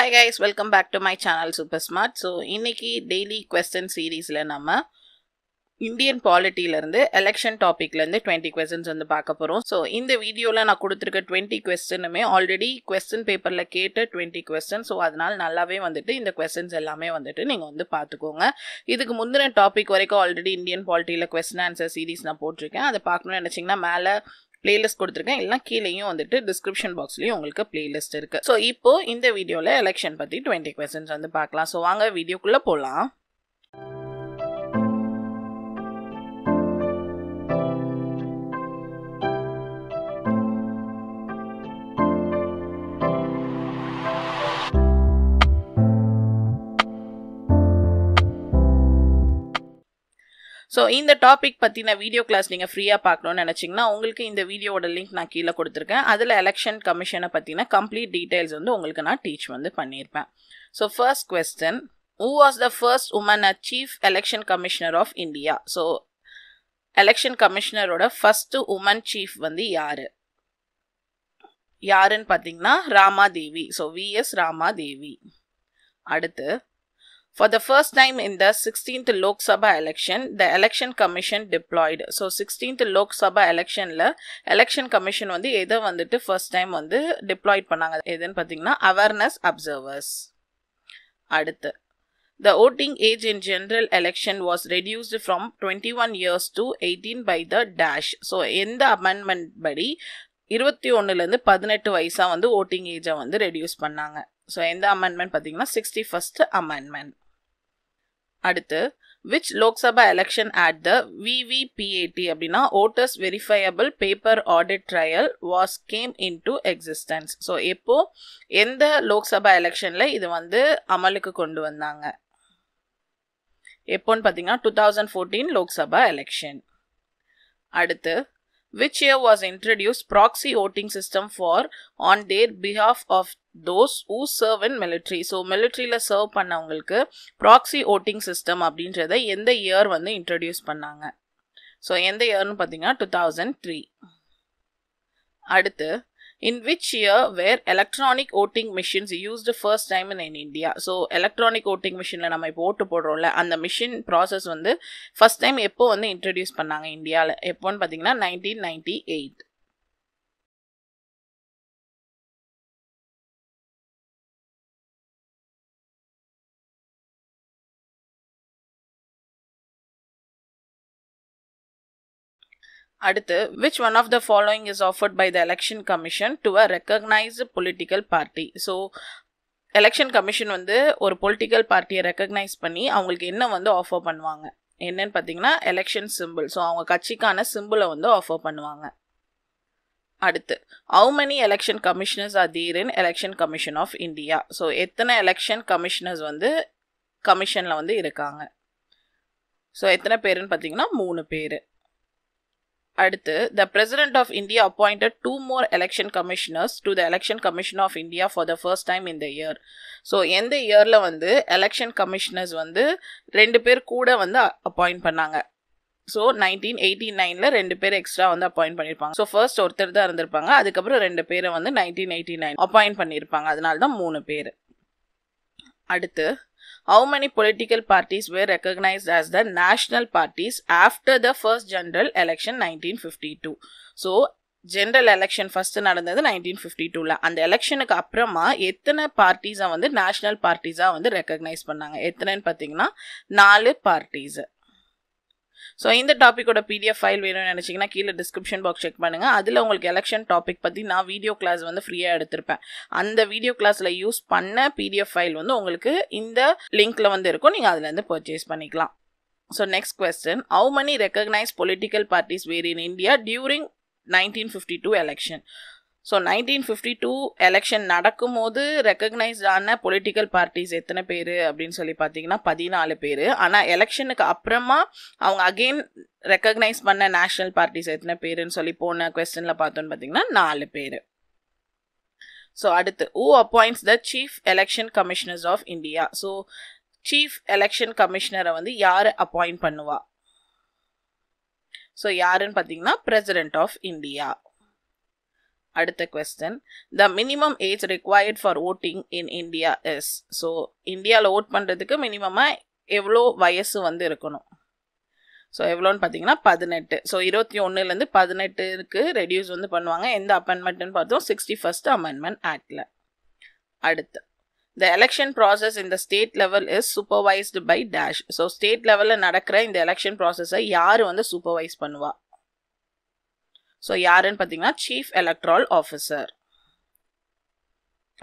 High guys welcome back to my channel super smart so இன்றைக்கி daily question சீரீஸில் நம்ம Indian பாலிட்டியிலேருந்து election டாப்பிக்லேருந்து டுவெண்ட்டி கொஸ்டின்ஸ் வந்து பார்க்க போகிறோம் ஸோ இந்த வீடியோவில் நான் கொடுத்துருக்க டுவெண்ட்டி கொஸ்டினுமே ஆல்ரெடி கொஸ்டின் பேப்பரில் கேட்ட டுவெண்ட்டி கொஸ்டின் ஸோ அதனால் நல்லாவே வந்துட்டு இந்த கொஸ்டின்ஸ் எல்லாமே வந்துட்டு நீங்கள் வந்து பார்த்துக்கோங்க இதுக்கு முந்தின டாபிக் வரைக்கும் ஆல்ரெடி இந்தியன் பாலிட்டியில் கொஸ்டின் ஆன்சர் சீரீஸ் நான் போட்டிருக்கேன் அதை பார்க்கணும்னு நினச்சிங்கன்னா மேலே பிளேலிஸ்ட் கொடுத்துருக்கேன் எல்லாம் கீழேயும் வந்துட்டு டிஸ்கிரிப்ஷன் பாக்ஸ்லேயும் உங்களுக்கு பிளேலிஸ்ட் இருக்குது ஸோ இப்போது இந்த வீடியோவில் எலெக்ஷன் பற்றி டுவெண்ட்டி கொஸ்டின்ஸ் வந்து பார்க்கலாம் ஸோ வாங்க வீடியோக்குள்ளே போகலாம் ஸோ இந்த டாபிக் பற்றின வீடியோ கிளாஸ் நீங்கள் ஃப்ரீயாக பார்க்கணும்னு நினச்சிங்கன்னா உங்களுக்கு இந்த வீடியோவோட லிங்க் நான் கீழே கொடுத்துருக்கேன் அதில் எலெக்ஷன் கமிஷனை பற்றின கம்ப்ளீட் டீட்டெயில்ஸ் வந்து உங்களுக்கு நான் டீச் வந்து பண்ணியிருப்பேன் so first question who was the first woman a chief election commissioner of India so election கமிஷனரோட ஃபஸ்ட்டு உமன் சீஃப் வந்து யார் யாருன்னு பார்த்தீங்கன்னா ராமாதேவி ஸோ விஎஸ் ராமாதேவி அடுத்து For the first time in the 16th Lok Sabha election, the election commission deployed. So sixteenth Lok Sabha எலெக்ஷனில் election commission வந்து எதை வந்துட்டு ஃபர்ஸ்ட் டைம் வந்து டிப்ளாய்ட் பண்ணாங்க எதுன்னு பார்த்தீங்கன்னா அவேர்னஸ் அப்சர்வர்ஸ் அடுத்து the voting age in general election was reduced from twenty one years to eighteen by the dash so எந்த அமெண்ட்மெண்ட் படி இருபத்தி ஒன்றுலேருந்து பதினெட்டு வயசாக வந்து ஓட்டிங் ஏஜை வந்து ரெடியூஸ் பண்ணாங்க ஸோ எந்த அமெண்ட்மெண்ட் பார்த்தீங்கன்னா சிக்ஸ்டி ஃபஸ்ட் அமெண்ட்மெண்ட் அடுத்து which Lok Sabha election at the VVPAT அப்படின்னா voters verifiable paper audit trail was game in to existence so எப்போ எந்த லோக்சபா எலெக்ஷனில் இது வந்து அமலுக்கு கொண்டு வந்தாங்க எப்போன்னு பார்த்தீங்கன்னா two thousand fourteen Lok Sabha election அடுத்து which year was introduced proxy voting system for on their behalf of those who serve in military so மிலிட்ரியில் சர்வ் பண்ணவங்களுக்கு ப்ராக்ஸி ஓட்டிங் சிஸ்டம் அப்படின்றத எந்த இயர் வந்து இன்ட்ரடியூஸ் பண்ணாங்க ஸோ எந்த இயர்னு பார்த்தீங்கன்னா டூ தௌசண்ட் த்ரீ அடுத்து in which year were electronic voting machines used first time in India. So electronic voting மிஷினில் நம்ம இப்போ ஓட்டு போடுறோம்ல அந்த மிஷின் ப்ராசஸ் வந்து ஃபஸ்ட் டைம் எப்போ வந்து இன்ட்ரடியூஸ் பண்ணாங்க இந்தியாவில் எப்போன்னு பார்த்தீங்கன்னா நைன்டீன் நைன்டி எயிட் அடுத்து which one of the following is afforded by the election commission to a recognised political party so election commission வந்து ஒரு பொலிட்டிக்கல் பார்ட்டியை ரெக்கக்னைஸ் பண்ணி அவங்களுக்கு என்ன வந்து ஆஃபர் பண்ணுவாங்க என்னன்னு பார்த்தீங்கன்னா எலெக்ஷன் சிம்பிள் ஸோ அவங்க கட்சிக்கான சிம்பிளை வந்து ஆஃபர் பண்ணுவாங்க அடுத்து how many election commissioners are there in election commission of India so எத்தனை எலெக்ஷன் கமிஷனர்ஸ் வந்து கமிஷனில் வந்து இருக்காங்க ஸோ எத்தனை பேருன்னு பார்த்தீங்கன்னா மூணு பேர் அடுத்து the president of India appointed two more election commissioners to the election commission of India for the first time இந்த இயர் ஸோ எந்த இயரில் வந்து எலெக்ஷன் கமிஷனர்ஸ் வந்து ரெண்டு பேர் கூட வந்து அப்பாயிண்ட் பண்ணாங்க ஸோ நைன்டீன் எயிட்டி நைனில் ரெண்டு பேர் எக்ஸ்ட்ரா வந்து அப்பாயிண்ட் பண்ணியிருப்பாங்க ஸோ ஃபர்ஸ்ட் ஒருத்தர் தான் இருந்திருப்பாங்க அதுக்கப்புறம் ரெண்டு பேரை வந்து நைன்டீன் எயிட்டி நைன் அப்பாயிண்ட் பண்ணியிருப்பாங்க அதனால தான் மூணு பேர் அடுத்து how many political parties were recognized as the national parties after the first general election 1952. So, general election first நடந்தது நைன்டீன் ஃபிஃப்டி டூவில் அந்த எலெக்ஷனுக்கு அப்புறமா எத்தனை பார்ட்டிஸை வந்து நேஷ்னல் பார்ட்டிஸாக வந்து ரெக்கக்னைஸ் பண்ணாங்க எத்தனைன்னு பார்த்தீங்கன்னா நாலு பார்ட்டிஸு ஸோ இந்த டாப்பிக்கோட பிடிஎஃப் ஃபைல் வேணும்னு நினச்சிங்கன்னா கீழே டிஸ்கிரிப்ஷன் பாக்ஸ் செக் பண்ணுங்கள் அதில் உங்களுக்கு எலெக்ஷன் டாபிக் பற்றி நான் வீடியோ கிளாஸ் வந்து ஃப்ரீயாக எடுத்திருப்பேன் அந்த வீடியோ கிளாஸில் யூஸ் பண்ண பிடிஎஃப் ஃபைல் வந்து உங்களுக்கு இந்த லிங்க்கில் வந்து இருக்கும் நீங்கள் அதுலேருந்து பர்ச்சேஸ் பண்ணிக்கலாம் so next question how many recognise political parties were in India during nineteen fifty two election so nineteen fifty two election நடக்கும்போது ரெக்கக்னைஸ்டான பொலிட்டிக்கல் பார்ட்டிஸ் எத்தனை பேர் அப்படின்னு சொல்லி பார்த்தீங்கன்னா பதினாலு பேர் ஆனால் எலெக்ஷனுக்கு அப்புறமா அவங்க அகெயின் ரெக்கக்னைஸ் பண்ண நேஷ்னல் பார்ட்டிஸ் எத்தனை பேருன்னு சொல்லி போன கொஸ்டனில் பார்த்தோன்னு பார்த்தீங்கன்னா நாலு பேர் ஸோ அடுத்து who appoints the chief election commissioners of India so chief election கமிஷனரை வந்து யார் அப்பாயிண்ட் பண்ணுவா ஸோ யாருன்னு பார்த்தீங்கன்னா பிரசிடென்ட் ஆஃப் இந்தியா அடுத்த question the minimum age required for voting in India is so இந்தியாவில் ஓட் பண்ணுறதுக்கு மினிமமாக எவ்வளோ வயசு வந்து இருக்கணும் ஸோ எவ்வளோன்னு பார்த்தீங்கன்னா பதினெட்டு ஸோ இருபத்தி ஒன்றுலேருந்து பதினெட்டுக்கு ரெடியூஸ் வந்து பண்ணுவாங்க எந்த அமெண்ட்மெண்ட்னு பார்த்தோம் சிக்ஸ்டி ஃபஸ்ட் அமெண்ட்மெண்ட் ஆக்டில் அடுத்து த எலெக்ஷன் ப்ராசஸ் இந்த state level is supervised by dash so state லெவலில் நடக்கிற இந்த எலெக்ஷன் ப்ராசஸை யார் வந்து சூப்பர்வைஸ் பண்ணுவா ஸோ யாருன்னு பார்த்தீங்கன்னா சீஃப் எலக்ட்ரால் ஆஃபீஸர்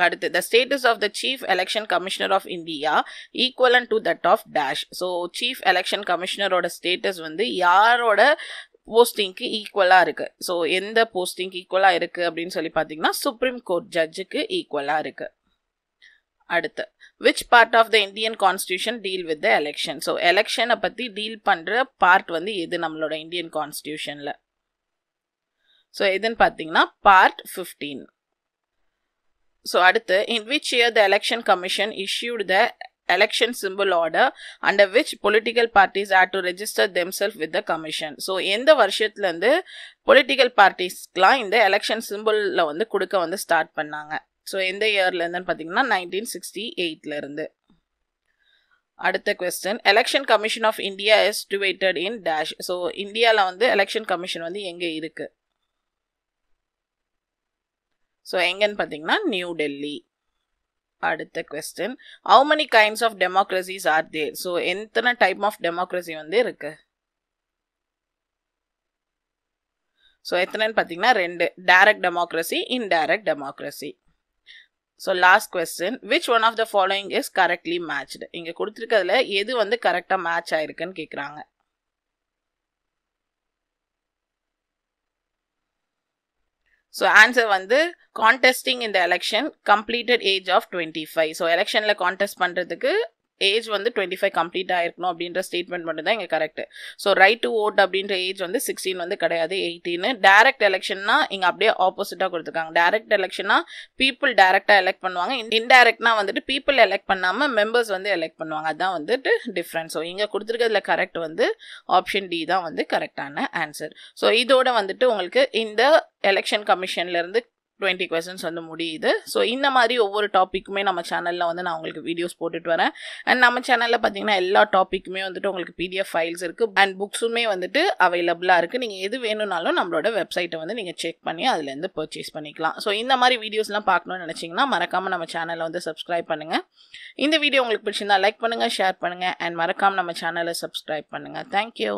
அடுத்து the status of the chief election commissioner of India equivalent to that of dash so chief election கமிஷனரோட ஸ்டேட்டஸ் வந்து யாரோட போஸ்டிங்க்கு ஈக்குவலாக இருக்குது ஸோ எந்த போஸ்டிங்க்கு ஈக்குவலாக இருக்குது அப்படின்னு சொல்லி பார்த்தீங்கன்னா சுப்ரீம் கோர்ட் ஜட்ஜுக்கு ஈக்குவலாக இருக்குது அடுத்து which part of the Indian constitution deal with the election so எலெக்ஷனை பற்றி டீல் பண்ணுற பார்ட் வந்து எது நம்மளோட இந்தியன் கான்ஸ்டியூஷனில் ஸோ எதுன்னு பார்த்தீங்கன்னா பார்ட் ஃபிஃப்டீன் ஸோ அடுத்து in which year the election commission issued the symbol order order which political parties parties to register themselves with the commission so எந்த வருஷத்துலேருந்து பொலிட்டிக்கல் பார்ட்டிஸ்க்கெலாம் இந்த எலெக்ஷன் சிம்பிளில் வந்து கொடுக்க வந்து ஸ்டார்ட் பண்ணாங்க ஸோ எந்த இயர்லேருந்துன்னு பார்த்தீங்கன்னா நைன்டீன் சிக்ஸ்டி எயிட்லேருந்து அடுத்த question election commission of India is டுவேட்டட் இன் டேஷ் ஸோ இந்தியாவில் வந்து எலெக்ஷன் கமிஷன் வந்து எங்கே இருக்குது ஸோ எங்கன்னு பார்த்தீங்கன்னா நியூ டெல்லி அடுத்த question how many kinds of democracies are there so எத்தனை டைப் ஆஃப் டெமோக்ரஸி வந்து இருக்கு ஸோ எத்தனைன்னு பார்த்தீங்கன்னா ரெண்டு direct democracy indirect democracy so last question which one of the following is correctly matched இங்கே கொடுத்துருக்கிறதுல எது வந்து கரெக்டாக மேட்ச் ஆயிருக்குன்னு கேட்குறாங்க ஸோ ஆன்சர் வந்து கான்டெஸ்டிங் இந்த election completed age of twenty five so எலெக்ஷனில் கான்டெஸ்ட் பண்ணுறதுக்கு ஏஜ் வந்து டுவெண்ட்டி ஃபைவ் கம்ப்ளீட் ஆயிருக்கணும் அப்படின்ற ஸ்டேட்மெண்ட் மட்டும் தான் இங்கே correct so right to vote அப்படின்ற ஏஜ் வந்து சிக்ஸ்டீன் வந்து கிடையாது எயிட்டீனு டேரக்ட் எலெக்ஷன்னா இங்கே அப்படியே ஆப்போசிட்டாக கொடுத்துருக்காங்க டேரக்ட் எலெக்ஷனாக பீப்புள் டேரக்டாக எலெக்ட் பண்ணுவாங்க இன்டெரக்ட்னா வந்துட்டு பீப்புள் எலெக்ட் பண்ணாமல் மெம்பர்ஸ் வந்து எலெக்ட் பண்ணுவாங்க அதுதான் வந்துட்டு டிஃப்ரெண்ட் ஸோ இங்கே கொடுத்துருக்கிறதுல கரெக்ட் வந்து ஆப்ஷன் டி தான் வந்து கரெக்டான ஆன்சர் ஸோ இதோட வந்துட்டு உங்களுக்கு இந்த எலெக்ஷன் கமிஷன்லேருந்து டுவெண்ட்டி கொஸ்டின்ஸ் வந்து முடியுது ஸோ இந்த மாதிரி ஒவ்வொரு டாப்பிக்குமே நம்ம சேனலில் வந்து நான் உங்களுக்கு வீடியோஸ் போட்டுட்டு வரேன் அண்ட் நம்ம சேனலில் பார்த்தீங்கன்னா எல்லா டாப்பிக்குமே வந்துட்டு உங்களுக்கு பிடிஎஃப் ஃபைல்ஸ் இருக்குது அண்ட் புக்ஸுமே வந்துட்டு அவைலபிளாக இருக்குது நீங்கள் எது வேணும்னாலும் நம்மளோட வெப்சைட்டை வந்து நீங்கள் செக் பண்ணி அதுலேருந்து பர்ச்சேஸ் பண்ணிக்கலாம் ஸோ இந்த மாதிரி வீடியோஸ்லாம் பார்க்கணும்னு நினச்சிங்கன்னா மறக்காமல் நம்ம சேனலை வந்து சப்ஸ்கிரைப் பண்ணுங்கள் இந்த வீடியோ உங்களுக்கு பிடிச்சிருந்தா லைக் பண்ணுங்கள் ஷேர் பண்ணுங்கள் அண்ட் மறக்காமல் நம்ம சேனலை சப்ஸ்கிரைப் பண்ணுங்கள் தேங்க்யூ